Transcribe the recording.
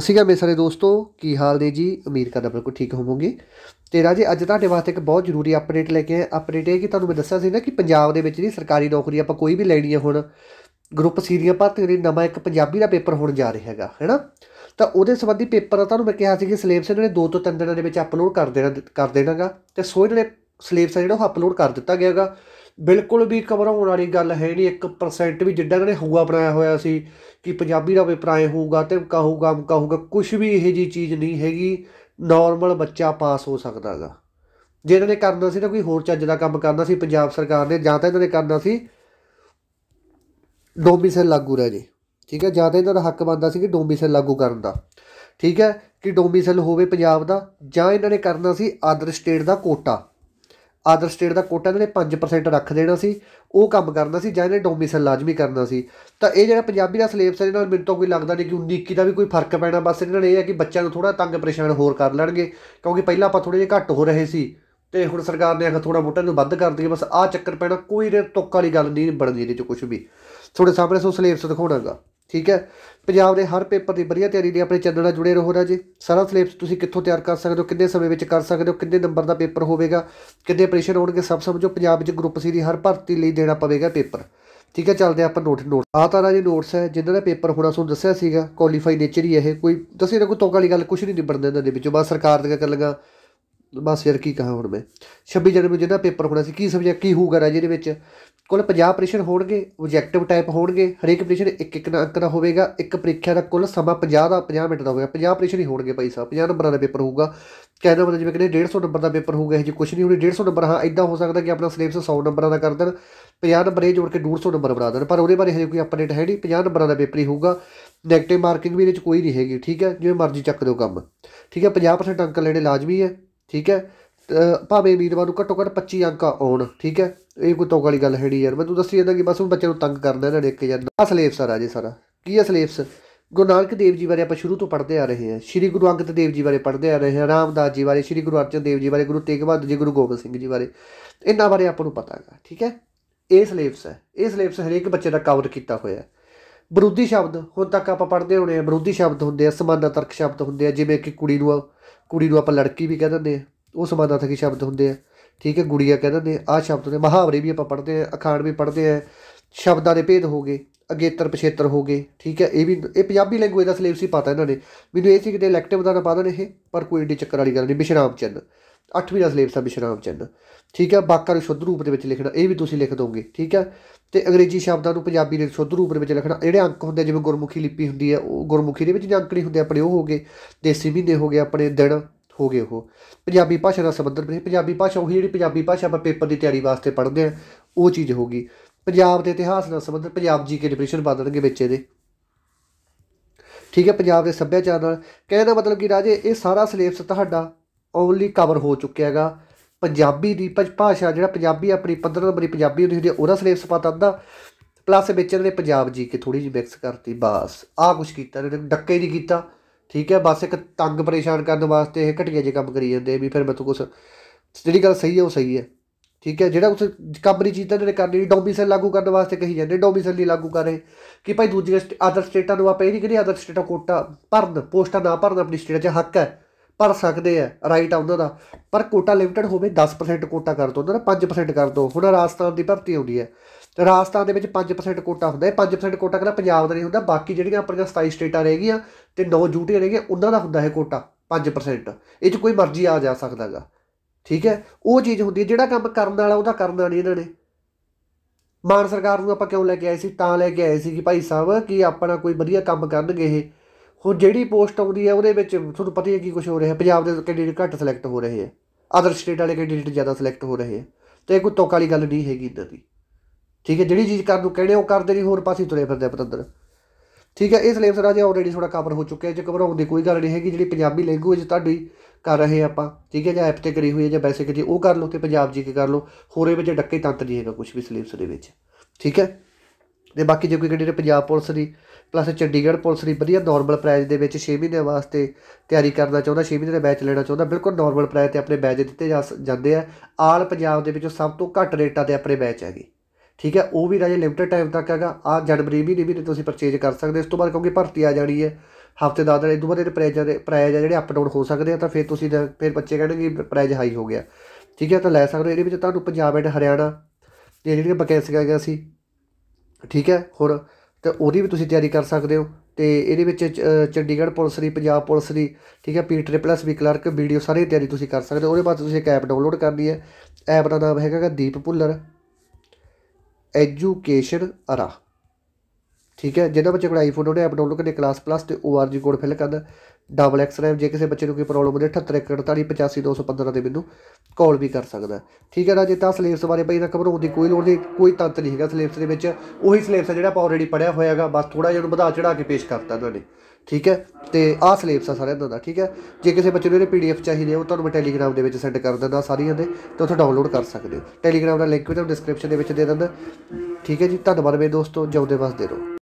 ਸਸੀਗਾ ਮੇਰੇ ਸਾਰੇ ਦੋਸਤੋ ਕੀ ਹਾਲ ਨੇ ਜੀ ਉਮੀਦ ਕਰਦਾ ਬਿਲਕੁਲ ਠੀਕ ਹੋਵੋਗੇ ਤੇ ਰਾਜੇ ਅੱਜ ਤੁਹਾਡੇ ਵਾਸਤੇ ਇੱਕ ਬਹੁਤ ਜ਼ਰੂਰੀ ਅਪਡੇਟ ਲੈ ਕੇ ਆਏ ਅਪਡੇਟ ਇਹ ਕਿ ਤੁਹਾਨੂੰ ਮੈਂ ਦੱਸਿਆ ਸੀ ਨਾ ਕਿ ਪੰਜਾਬ ਦੇ ਵਿੱਚ ਨਹੀਂ ਸਰਕਾਰੀ ਨੌਕਰੀ ਆਪਾਂ ਕੋਈ ਵੀ ਲੈਣੀ ਹੈ ਹੁਣ ਗਰੁੱਪ ਸੀ ਦੀਆਂ ਭਰਤੀ ਦੇ ਨਵਾਂ ਇੱਕ ਪੰਜਾਬੀ ਦਾ ਪੇਪਰ ਹੋਣ ਜਾ ਰਿਹਾ ਹੈਗਾ ਹੈਨਾ ਤਾਂ ਉਹਦੇ ਸੰਬੰਧੀ ਪੇਪਰ ਤੁਹਾਨੂੰ ਮੈਂ ਕਿਹਾ ਸੀ ਕਿ ਸਿਲੇਬਸ ਇਹਨਾਂ ਨੇ 2 ਤੋਂ 3 ਦਿਨਾਂ ਦੇ ਵਿੱਚ ਅਪਲੋਡ ਕਰ ਦੇਣਾ ਕਰ ਦੇਣਾਗਾ ਤੇ ਸੋ ਜਿਹੜੇ ਸਿਲੇਬਸ ਆ ਜਿਹੜਾ ਉਹ ਅਪਲੋਡ ਕਰ ਦਿੱਤਾ ਗਿਆਗਾ ਬਿਲਕੁਲ ਵੀ ਘਬਰਾਉਣ ਵਾਲੀ ਗੱਲ ਹੈ ਨਹੀਂ 1% ਵੀ ਜਿੱਦਾਂ ਇਹਨਾਂ ਨੇ ਹੂਆ ਬਣਾਇਆ ਹੋਇਆ ਸੀ ਕਿ ਪੰਜਾਬੀ ਦਾ ਪੇਪਰ ਆਏ ਹੋਊਗਾ ਧਮਕਾ ਹੋਊਗਾ ਅਮਕਾ ਹੋਊਗਾ ਕੁਝ ਵੀ ਇਹੋ ਜੀ ਚੀਜ਼ ਨਹੀਂ ਹੈਗੀ ਨਾਰਮਲ ਬੱਚਾ ਪਾਸ ਹੋ ਸਕਦਾਗਾ ਜੇ ਇਹਨਾਂ ਨੇ ਕਰਨਾ ਸੀ ਤਾਂ ਕੋਈ ਹੋਰ ਚੱਜ ਦਾ ਕੰਮ ਕਰਨਾ ਸੀ ਪੰਜਾਬ ਸਰਕਾਰ ਨੇ ਜਾਂ ਤਾਂ ਇਹਨਾਂ ਨੇ ਕਰਨਾ ਸੀ ਡੋਮਿਸਾਈਲ ਲਾਗੂ ਰਹਿ ਜੇ ਠੀਕ ਹੈ ਜਾਂ ਤਾਂ ਇਹਨਾਂ ਦਾ ਹੱਕ ਬੰਦਾ ਸੀ ਕਿ ਡੋਮਿਸਾਈਲ ਲਾਗੂ ਕਰਨ ਦਾ ਠੀਕ ਹੈ ਕਿ ਡੋਮਿਸਾਈਲ ਹੋਵੇ ਪੰਜਾਬ ਦਾ ਜਾਂ ਇਹਨਾਂ ਨੇ ਕਰਨਾ ਸੀ ਆਦਰ ਸਟੇਟ ਦਾ ਕੋਟਾ ਆਦਰ ਸਟੇਟ ਦਾ ਕੋਟਾ ਇਹਨਾਂ ਨੇ 5% ਰੱਖ ਦੇਣਾ ਸੀ ਉਹ ਕੰਮ ਕਰਨਾ ਸੀ ਜਾਂ ਇਹਨੇ ਡੋਮਿਸਲ ਲਾਜ਼ਮੀ ਕਰਨਾ ਸੀ ਤਾਂ ਇਹ ਜਿਹੜਾ ਪੰਜਾਬੀ ਦਾ ਸਲੇਬਸ ਹੈ ਇਹਦੇ ਨਾਲ ਮੈਨੂੰ ਤਾਂ ਕੋਈ ਲੱਗਦਾ ਨਹੀਂ ਕਿ 19 21 ਦਾ ਵੀ ਕੋਈ ਫਰਕ ਪੈਣਾ ਬਸ ਇਹਨਾਂ ਨੇ ਇਹ ਹੈ ਕਿ ਬੱਚਿਆਂ ਨੂੰ ਥੋੜਾ ਤੰਗ ਪਰੇਸ਼ਾਨ ਹੋਰ ਕਰ ਲੈਣਗੇ ਕਿਉਂਕਿ ਪਹਿਲਾਂ ਆਪਾਂ ਥੋੜੇ ਜਿਹਾ ਘੱਟ ਹੋ ਰਹੇ ਸੀ ਤੇ ਹੁਣ ਸਰਕਾਰ ਨੇ ਆਖਾ ਥੋੜਾ ਮੋਟਾ ਨੂੰ ਵੱਧ ਕਰ ਦਈਏ ਬਸ ਆ ਚੱਕਰ ਪੈਣਾ ਕੋਈ ਤੁੱਕ ਵਾਲੀ ਗੱਲ ਨਹੀਂ ਬਣਦੀ ਇਹਦੇ ਚ ਕੁਝ ਵੀ ਤੁਹਾਡੇ ਸਾਹਮਣੇ ਸੋ ਸਲੇਬਸ ਦਿਖਾਉਣਾਗਾ ਠੀਕ ਹੈ ਪੰਜਾਬ ਦੇ ਹਰ ਪੇਪਰ ਦੀ ਵਧੀਆ ਤਿਆਰੀ ਲਈ ਆਪਣੇ ਚੈਨਲ ਨਾਲ ਜੁੜੇ ਰਹੋ ਰਾਜੇ ਸਾਰਾ ਸਿਲੇਬਸ ਤੁਸੀਂ ਕਿੱਥੋਂ ਤਿਆਰ ਕਰ ਸਕਦੇ ਹੋ ਕਿੰਨੇ ਸਮੇਂ ਵਿੱਚ ਕਰ ਸਕਦੇ ਹੋ ਕਿੰਨੇ ਨੰਬਰ ਦਾ ਪੇਪਰ ਹੋਵੇਗਾ ਕਿੰਨੇ ਪ੍ਰੈਸ਼ਰ ਹੋਣਗੇ ਸਭ ਸਮਝੋ ਪੰਜਾਬ ਵਿੱਚ ਗਰੁੱਪ ਸੀ ਦੀ ਹਰ ਭਰਤੀ ਲਈ ਦੇਣਾ ਪਵੇਗਾ ਪੇਪਰ ਠੀਕ ਹੈ ਚੱਲਦੇ ਆਪਾਂ ਨੋਟ ਨੋਟ ਆ ਤਾਂ ਰਾਜੇ ਨੋਟਸ ਹੈ ਜਿੰਨਾਂ ਦਾ ਪੇਪਰ ਹੋਣਾ ਸੋ ਦੱਸਿਆ ਸੀਗਾ ਕੁਆਲੀਫਾਈ ਨੇਚਰ ਹੀ ਇਹ ਕੋਈ ਦੱਸੇ ਨਾ ਕੋਈ ਤੋਕ ਵਾਲੀ ਗੱਲ ਕੁਝ ਨਹੀਂ ਨਿਬੜਦਾ ਇਹਨਾਂ ਦੇ ਵਿੱਚੋਂ ਬਸ ਸਰਕਾਰ ਦੀਆਂ ਗੱਲਾਂ ਬਸ ਯਾਰ ਕੀ ਕਹਾਂ ਹੁਣ ਮੈਂ 26 ਜਨਵਰੀ ਨੂੰ ਜਿਹਦਾ ਪੇਪਰ ਹੋਣਾ ਸੀ ਕੀ ਸਬਜੈਕਟ ਕੀ ਹੋਊਗਾ ਰਾਜੇ ਦੇ ਵਿੱਚ ਕੁੱਲ 50 ਪ੍ਰਸ਼ਨ ਹੋਣਗੇ ਓਬਜੈਕਟਿਵ ਟਾਈਪ ਹੋਣਗੇ ਹਰੇਕ ਪ੍ਰਸ਼ਨ ਇੱਕ ਇੱਕ ਅੰਕ ਦਾ ਹੋਵੇਗਾ ਇੱਕ ਪ੍ਰੀਖਿਆ ਦਾ ਕੁੱਲ ਸਮਾਂ 50 ਦਾ 50 ਮਿੰਟ ਦਾ ਹੋਵੇਗਾ 50 ਪ੍ਰਸ਼ਨ ਹੀ ਹੋਣਗੇ ਭਾਈ ਸਾਹਿਬ 50 ਨੰਬਰਾਂ ਦਾ ਪੇਪਰ ਹੋਊਗਾ ਕਹਿੰਦਾ ਮਤਲਬ ਜਿਵੇਂ ਕਹਿੰਦੇ 150 ਨੰਬਰ ਦਾ ਪੇਪਰ ਹੋਊਗਾ ਇਹ ਜੀ ਕੁਝ ਨਹੀਂ ਹੋਣੀ 150 ਨੰਬਰ ਹਾਂ ਇਦਾਂ ਹੋ ਸਕਦਾ ਕਿ ਆਪਣਾ ਸਿਲੇਬਸ 100 ਨੰਬਰਾਂ ਦਾ ਕਰ ਦੇਣ 50 ਨੰਬਰ ਇਹ ਜੋੜ ਕੇ 150 ਨੰਬਰ ਬਣਾ ਦੇਣ ਪਰ ਉਹਦੇ ਬਾਰੇ ਹਜੇ ਕੋਈ ਅਪਡੇਟ ਹੈ ਨਹੀਂ 50 ਨੰਬਰਾਂ ਦਾ ਪੇਪਰ ਹੀ ਹੋਊਗਾ ਨੈਗੇਟਿਵ ਮਾਰਕਿੰਗ ਵੀ ਇਹਦੇ ਵਿੱਚ ਕੋਈ ਨਹੀਂ ਹੈਗੀ ਠੀਕ ਹੈ ਜਿਵੇਂ ਮਰਜ਼ੀ ਚੱਕ ਦਿਓ ਕੰਮ ਠੀਕ ਹੈ 50% ਅੰਕ ਲੈਣੇ ਲਾਜ਼ਮੀ ਹੈ ਠੀਕ ਹੈ ਭਾਵੇਂ ਵੀਰਵਾਰ ਨੂੰ ਘੱਟੋ ਘੱਟ 25 ਅੰਕ ਆਉਣ ਠੀਕ ਹੈ ਇਹ ਕੋਈ ਤੋਕ ਵਾਲੀ ਗੱਲ ਹੈ ਨਹੀਂ ਯਾਰ ਮੈਂ ਤੂੰ ਦੱਸੀ ਜਾਂਦਾ ਕਿ ਬਸ ਉਹ ਬੱਚੇ ਨੂੰ ਤੰਗ ਕਰਦੇ ਇਹਨਾਂ ਨੇ ਇੱਕ ਜਾਂ ਆ ਸਰ ਆ ਜੀ ਸਾਰਾ ਕੀ ਹੈ ਸਲੇਬਸ ਗੁਰੂ ਨਾਨਕ ਦੇਵ ਜੀ ਬਾਰੇ ਆਪਾਂ ਸ਼ੁਰੂ ਤੋਂ ਪੜ੍ਹਦੇ ਆ ਰਹੇ ਹਾਂ ਸ੍ਰੀ ਗੁਰੂ ਅੰਗਦ ਦੇਵ ਜੀ ਬਾਰੇ ਪੜ੍ਹਦੇ ਆ ਰਹੇ ਹਾਂ ਰਾਮਦਾਸ ਜੀ ਬਾਰੇ ਸ੍ਰੀ ਗੁਰੂ ਅਰਜਨ ਦੇਵ ਜੀ ਬਾਰੇ ਗੁਰੂ ਤੇਗ ਬਹਾਦਰ ਜੀ ਗੁਰੂ ਗੋਬਿੰਦ ਸਿੰਘ ਜੀ ਬਾਰੇ ਇਹਨਾਂ ਬਾਰੇ ਆਪਾਂ ਨੂੰ ਪਤਾ ਹੈਗਾ ਠੀਕ ਹੈ ਇਹ ਸਿਲੇਬਸ ਹੈ ਇਹ ਸਿਲੇਬਸ ਹਰੇਕ ਬੱਚੇ ਦਾ ਕਵਰ ਕੀਤਾ ਹੋਇਆ ਹੈ ਵਿਰੋਧੀ ਸ਼ਬਦ ਹੁਣ ਤੱਕ ਆਪਾਂ ਪੜ੍ਹਦੇ ਹੋਣੇ ਆ ਵਿਰੋਧੀ ਸ਼ਬਦ ਹੁੰਦੇ ਆ ਸਮਾਨਾਂਤਰਕ ਸ਼ਬਦ ਹੁੰਦੇ ਆ ਜਿਵੇਂ ਕਿ ਕੁੜੀ ਨੂੰ ਕੁੜੀ ਨੂੰ ਆਪਾਂ ਲੜਕੀ ਵੀ ਕਹਿ ਦਿੰਦੇ ਆ ਉਹ ਸਮਾਨਾਰਥਕੀ ਸ਼ਬਦ ਹੁੰਦੇ ਆ ਠੀਕ ਹੈ ਗੁੜੀਆ ਕਹਿੰਦੇ ਨੇ ਆ ਸ਼ਬਦ ਨੇ ਮਹਾਵਰੇ ਵੀ ਆਪਾਂ ਪੜ੍ਹਦੇ ਆ ਅਖਾਣ ਵੀ ਪੜ੍ਹਦੇ ਆ ਸ਼ਬਦਾਂ ਦੇ ਭੇਦ ਹੋ ਗਏ ਅਗੇਤਰ ਪਛੇਤਰ ਹੋ ਗਏ ਠੀਕ ਹੈ ਇਹ ਵੀ ਇਹ ਪੰਜਾਬੀ ਲੈਂਗੁਏਜ ਦਾ ਸਿਲੇਬਸ ਹੀ ਪਾਤਾ ਇਹਨਾਂ ਨੇ ਮੈਨੂੰ ਇਹ ਸੀ ਕਿਤੇ ਇਲੈਕਟਿਵ ਦਾ ਨਾ ਪਾ ਦੇਣ ਇਹ ਪਰ ਕੋਈ ਏਡੀ ਚੱਕਰ ਵਾਲੀ ਗੱਲ ਨਹੀਂ ਬਿਸ਼ਰਾਮ ਚੰਨ 8ਵੀਂ ਦਾ ਸਿਲੇਬਸ ਆ ਬਿਸ਼ਰਾਮ ਚੰਨ ਠੀਕ ਹੈ ਵਾਕਾਂ ਨੂੰ ਸ਼ੁੱਧ ਰੂਪ ਦੇ ਵਿੱਚ ਲਿਖਣਾ ਇਹ ਵੀ ਤੁਸੀਂ ਲਿਖ ਦੋਗੇ ਠੀਕ ਹੈ ਤੇ ਅੰਗਰੇਜ਼ੀ ਸ਼ਬਦਾਂ ਨੂੰ ਪੰਜਾਬੀ ਦੇ ਸ਼ੁੱਧ ਰੂਪ ਦੇ ਵਿੱਚ ਲਿਖਣਾ ਜਿਹੜੇ ਅੰਕ ਹੁੰਦੇ ਜਿਵੇਂ ਗੁਰਮੁਖੀ ਲਿਪੀ ਹੁੰਦੀ ਹੈ ਉਹ ਗੁਰਮੁਖੀ ਦੇ ਵਿੱਚ ਅੰਕੜੇ ਹੁੰਦੇ ਆਪਣੇ ਉਹ ਹੋਗੇ ਦੇਸੀ ਮਹੀਨੇ ਹੋ ਗਏ ਆਪਣੇ ਦਿਨ ਹੋ ਗਏ ਉਹ ਪੰਜਾਬੀ ਭਾਸ਼ਾ ਦਾ ਸਬੰਧ ਨਹੀਂ ਪੰਜਾਬੀ ਭਾਸ਼ਾ ਉਹ ਜਿਹੜੀ ਪੰਜਾਬੀ ਭਾਸ਼ਾ ਆਪਾਂ ਪੇਪਰ ਦੀ ਤਿਆਰੀ ਵਾਸਤੇ ਪੜ੍ਹਦੇ ਆ ਉਹ ਚੀਜ਼ ਹੋ ਗਈ ਪੰਜਾਬ ਦੇ ਇਤਿਹਾਸ ਨਾਲ ਸਬੰਧ ਪੰਜਾਬ ਜੀ ਕੇ ਡਿਪਰੈਸ਼ਨ ਬਦਲਣਗੇ ਵਿੱਚ ਇਹਦੇ ਠੀਕ ਹੈ ਪੰਜਾਬ ਦੇ ਸੱਭਿਆਚਾਰ ਨਾਲ ਕਹਿੰਦਾ ਮਤਲਬ ਕਿ ਰਾਜੇ ਇਹ ਸਾਰਾ ਸਿਲੇਬਸ ਤੁਹਾਡਾ ਓਨਲੀ ਕਵਰ ਹੋ ਚੁੱਕਿਆ ਹੈਗਾ ਪੰਜਾਬੀ ਦੀ ਭਾਸ਼ਾ ਜਿਹੜਾ ਪੰਜਾਬੀ ਆਪਣੀ 15 ਨੰਬਰੀ ਪੰਜਾਬੀ ਹੁੰਦੀ ਹੈ ਉਹਦਾ ਸਿਲੇਬਸ ਪਤਾ ਅੱਧਾ ਪਲੱਸ ਵਿੱਚ ਇਹਨੇ ਪੰਜਾਬ ਜੀ ਕੇ ਥੋੜੀ ਜਿਹੀ ਮਿਕਸ ਕਰਤੀ ਬਾਸ ਆ ਕੁਝ ਕੀਤਾ ਇਹਨੇ ਡੱਕੇ ਨਹੀਂ ਕੀਤਾ ਠੀਕ ਹੈ ਬਸ ਇੱਕ ਤੰਗ ਪਰੇਸ਼ਾਨ ਕਰਨ ਵਾਸਤੇ ਇਹ ਘਟੀਆ ਜੇ ਕੰਮ ਕਰੀ ਜਾਂਦੇ ਵੀ ਫਿਰ ਮੈਂ ਤੋਂ ਕੁਝ ਜਿਹੜੀ ਗੱਲ ਸਹੀ ਹੈ ਉਹ ਸਹੀ ਹੈ ਠੀਕ ਹੈ ਜਿਹੜਾ ਉਸ ਕੰਪਨੀ ਚੀਜ਼ਾਂ ਜਿਹੜੇ ਕਰਨੀ ਡੋਬੀ ਸੈਲ ਲਾਗੂ ਕਰਨ ਵਾਸਤੇ ਕਹੀ ਜਾਂਦੇ ਡੋਬੀ ਸੈਲ ਨਹੀਂ ਲਾਗੂ ਕਰੇ ਕਿ ਭਾਈ ਦੂਜੀਆਂ ਅਦਰ ਸਟੇਟਾਂ ਨੂੰ ਆਪਾਂ ਇਹ ਨਹੀਂ ਕਹਿੰਦੇ ਅਦਰ ਸਟੇਟਾਂ ਕੋਟਾ ਭਰਨ ਪੋਸਟਾਂ ਨਾ ਭਰਨ ਆਪਣੀ ਸਟੇਟ 'ਚ ਹੱਕ ਹੈ ਭਰ ਸਕਦੇ ਆ ਰਾਈਟ ਆ ਉਹਨਾਂ ਦਾ ਪਰ ਕੋਟਾ ਲਿਮਟਡ ਹੋਵੇ 10% ਕੋਟਾ ਕਰ ਦੋ ਉਹਨਾਂ ਦਾ 5% ਕਰ ਦੋ ਹੁਣ ਰਾਜਸਥਾਨ ਦੀ ਭਰਤੀ ਆਉਂਦੀ ਹੈ ਤੇ ਰਾਜਸਥਾਨ ਦੇ ਵਿੱਚ 5% ਕੋਟਾ ਹੁੰਦਾ ਹੈ 5% ਕੋਟਾ ਕਹਿੰਦਾ ਪੰਜਾਬ ਦਾ ਨਹੀਂ ਹੁੰਦਾ ਬਾਕੀ ਜਿਹੜੀਆਂ ਆਪਣੀਆਂ 27 ਸਟੇਟਾਂ ਰਹਿ ਗਈਆਂ ਤੇ 9 ਜੂਟੀਆਂ ਰਹਿ ਗਈਆਂ ਉਹਨਾਂ ਦਾ ਹੁੰਦਾ ਹੈ ਕੋਟਾ 5% ਇਹ 'ਚ ਕੋਈ ਮਰਜ਼ੀ ਆ ਜਾ ਸਕਦਾਗਾ ਠੀਕ ਹੈ ਉਹ ਚੀਜ਼ ਹੁੰਦੀ ਹੈ ਜਿਹੜਾ ਕੰਮ ਕਰਨ ਵਾਲਾ ਉਹਦਾ ਕਰਨਾ ਨਹੀਂ ਇਹਨਾਂ ਨੇ ਮਾਨ ਸਰਕਾਰ ਨੂੰ ਆਪਾਂ ਕਿਉਂ ਲੈ ਕੇ ਆਏ ਸੀ ਤਾਂ ਲੈ ਕੇ ਆਏ ਸੀ ਕਿ ਭਾਈ ਸਾਹਿਬ ਕਿ ਆਪਣਾ ਕੋਈ ਵਧੀਆ ਕੰਮ ਕਰਨਗੇ ਇਹ ਹੁਣ ਜਿਹੜੀ ਪੋਸਟ ਆਉਂਦੀ ਹੈ ਉਹਦੇ ਵਿੱਚ ਤੁਹਾਨੂੰ ਪਤਾ ਹੀ ਹੈ ਕੀ ਕੁਝ ਹੋ ਰਿਹਾ ਪੰਜਾਬ ਦੇ ਕੈਂਡੀਡੇਟ ਘੱਟ ਸਿਲੈਕਟ ਹੋ ਰਹੇ ਹੈ ਅਦਰ ਸਟੇਟ ਵਾਲੇ ਕੈਂਡੀਡੇਟ ਜ਼ਿਆਦਾ ਸਿਲੈਕਟ ਹੋ ਰਹੇ ਹੈ ਤੇ ਕੋਈ ਤੋਕ ਵਾਲੀ ਗੱਲ ਨਹੀਂ ਹੈਗੀ ਇਦਾਂ ਦੀ ਠੀਕ ਹੈ ਜਿਹੜੀ ਚੀਜ਼ ਕਰਨ ਨੂੰ ਕਹਿੰਦੇ ਉਹ ਕਰਦੇ ਨਹੀਂ ਹੋਰ ਪਾਸੇ ਤੁਰੇ ਫਿਰਦੇ ਪਤੰਦਰ ਠੀਕ ਹੈ ਇਹ ਸਰ ਰਾਜੇ ਆਲਰੇਡੀ ਥੋੜਾ ਕਵਰ ਹੋ ਚੁੱਕਿਆ ਜੇ ਘਬਰਾਉਣ ਦੀ ਕੋਈ ਗੱਲ ਨਹੀਂ ਹੈਗੀ ਜਿਹੜੀ ਪੰਜਾਬੀ ਲੈਂਗੁਏਜ ਤੁਹਾਡੀ ਕਰ ਰਹੇ ਆਪਾਂ ਠੀਕ ਹੈ ਜਾਂ ਐਪ ਤੇ ਕਰੀ ਹੋਈ ਹੈ ਜਾਂ ਬੈਸਿਕ ਜੀ ਉਹ ਕਰ ਲਓ ਤੇ ਪੰਜਾਬ ਜੀ ਕੇ ਕਰ ਲਓ ਹੋਰੇ ਵਿੱਚ ਡੱਕੇ ਤੰਤ ਨਹੀਂ ਹੈਗਾ ਕੁਝ ਵੀ ਸਲੇਬਸ ਦੇ ਵਿੱਚ ਠੀਕ ਹੈ ਤੇ ਬਾਕੀ ਜੇ ਕੋਈ ਕਿਹੜੇ ਪੰਜਾਬ ਪੁਲਿਸ ਦੀ ਪਲੱਸ ਚੰਡੀਗੜ੍ਹ ਪੁਲਿਸ ਦੀ ਵਧੀਆ ਨਾਰਮਲ ਪ੍ਰਾਈਜ਼ ਦੇ ਵਿੱਚ 6 ਮਹੀਨੇ ਵਾਸਤੇ ਤਿਆਰੀ ਕਰਨਾ ਚਾਹੁੰਦਾ 6 ਮਹੀਨੇ ਦਾ ਬੈਚ ਲੈਣਾ ਚਾਹੁੰਦਾ ਬਿਲਕੁਲ ਨਾਰਮਲ ਪ੍ਰਾਈਜ਼ ਤੇ ਆਪਣੇ ਬੈਚ ਦਿੱਤੇ ਜਾਂਦੇ ਆ ਆਲ ਪੰਜਾਬ ਦੇ ਵਿੱਚੋਂ ਸਭ ਤੋਂ ਘੱਟ ਰੇਟਾਂ ਤੇ ਆਪਣੇ ਬੈਚ ਹੈਗੇ ਠੀਕ ਹੈ ਉਹ ਵੀ ਰਾਜੇ ਲਿਮਟਿਡ ਟਾਈਮ ਤੱਕ ਹੈਗਾ ਆ ਜਨਵਰੀ ਵੀ ਵੀ ਤੁਸੀਂ ਪਰਚੇਜ ਕਰ ਸਕਦੇ ਇਸ ਤੋਂ ਬਾਅਦ ਕਿਉਂਕਿ ਭਰਤੀ ਆ ਜਾਣੀ ਹੈ ਹਫਤੇ ਦਾ ਦਿਨ ਇਹ ਤੋਂ ਬਾਅਦ ਇਹ ਪ੍ਰਾਈਜ਼ ਦੇ ਪ੍ਰਾਈਜ਼ ਆ ਜਿਹੜੇ ਅਪ ਡਾਊਨ ਹੋ ਸਕਦੇ ਆ ਤਾਂ ਫਿਰ ਤੁਸੀਂ ਫਿਰ ਬੱਚੇ ਕਹਿਣਗੇ ਪ੍ਰਾਈਜ਼ ਹਾਈ ਹੋ ਗਿਆ ਠੀਕ ਹੈ ਤਾਂ ਲੈ ਸਕਦੇ ਇਹਦੇ ਵਿੱਚ ਤੁਹਾਨੂੰ ਪੰਜਾਬ ਐਂਡ ਹਰਿਆਣਾ ਤੇ ਜਿਹੜੀਆਂ ਵਕੈਂਸੀਆਂ ਗਿਆ ਸੀ ਠੀਕ ਹੈ ਹੋਰ ਤੇ ਉਹਦੀ ਵੀ ਤੁਸੀਂ ਤਿਆਰੀ ਕਰ ਸਕਦੇ ਹੋ ਤੇ ਇਹਦੇ ਵਿੱਚ ਚੰਡੀਗੜ੍ਹ ਪੁਲਿਸ ਦੀ ਪੰਜਾਬ ਪੁਲਿਸ ਦੀ ਠੀਕ ਹੈ P triple S B clerk video ਸਾਰੀ ਤਿਆਰੀ ਤੁਸੀਂ ਕਰ ਸਕਦੇ ਹੋ ਉਹਦੇ ਬਾਅਦ ਤੁਸੀਂ ਇੱਕ ਐਪ ਡਾਊਨਲੋਡ ਕਰਨੀ ਹੈ ਐਪ ਦਾ ਨਾਮ ਹੈਗਾ ਦੀਪ ਭੁੱਲਰ ਐਜੂਕੇਸ਼ਨ ਅਰਾ ਠੀਕ ਹੈ ਜਿਹੜਾ ਬੱਚਾ ਕੋਲ ਆਈਫੋਨ ਉਹਨੇ ਐਪ ਡਾਊਨਲੋਡ ਕਰਕੇ ਕਲਾਸ ਪਲੱਸ ਤੇ ਓਆਰਜੀ ਕੋਡ ਫਿਲ ਕਰਨਾ ਡਬਲ ਐਕਸ ਰੈਮ ਜੇ ਕਿਸੇ ਬੱਚੇ ਨੂੰ ਕੋਈ ਪ੍ਰੋਬਲਮ 85 215 ਤੇ ਮੈਨੂੰ ਕਾਲ ਵੀ ਕਰ ਸਕਦਾ ਠੀਕ ਹੈ ਰਾਜੇ ਤਾਂ ਸਿਲੇਬਸ ਬਾਰੇ ਬਈ ਦਾ ਖਬਰ ਉਹਦੀ ਕੋਈ ਲੋੜ ਨਹੀਂ ਕੋਈ ਤੰਤ ਨਹੀਂ ਹੈਗਾ ਸਿਲੇਬਸ ਦੇ ਵਿੱਚ ਉਹੀ ਸਿਲੇਬਸ ਜਿਹੜਾ ਆਪਾਂ ਆਲਰੇਡੀ ਪੜਿਆ ਹੋਇਆ ਹੈਗਾ ਬਸ ਥੋੜਾ ਜਿਹਾ ਉਹਨੂੰ ਵਧਾ ਚੜਾ ਕੇ ਪੇਸ਼ ਕਰਤਾ ਤੁਹਾਡੇ ਠੀਕ ਹੈ ਤੇ ਆਹ ਸਿਲੇਬਸ ਆ ਸਾਰਿਆਂ ਦਾ ਠੀਕ ਹੈ ਜੇ ਕਿਸੇ ਬੱਚੇ ਨੂੰ ਇਹਦੇ ਪੀਡੀਐਫ ਚਾਹੀਦੇ ਉਹ ਤੁਹਾਨੂੰ ਮੈਂ ਟੈਲੀਗ੍ਰਾਮ ਦੇ ਵਿੱਚ ਸੈਂਡ ਕਰ ਦਿੰਦਾ ਸਾਰੀਆਂ ਦੇ ਤੇ ਉੱਥੇ ਡਾਊਨਲੋਡ ਕਰ ਸਕਦੇ ਹੋ ਟੈਲੀਗ੍ਰਾਮ ਦਾ ਲਿੰਕ ਵੀ ਤੁਹਾਨੂੰ ਡਿਸਕ੍ਰਿਪਸ਼ਨ ਦੇ ਵਿੱਚ ਦੇ ਦਿੰਦਾ ਠੀਕ ਹੈ ਜੀ ਧੰਨਵਾਦ ਮੇਰੇ ਦੋਸਤੋ ਜਿਉਂਦੇ ਵਸਦੇ ਰਹੋ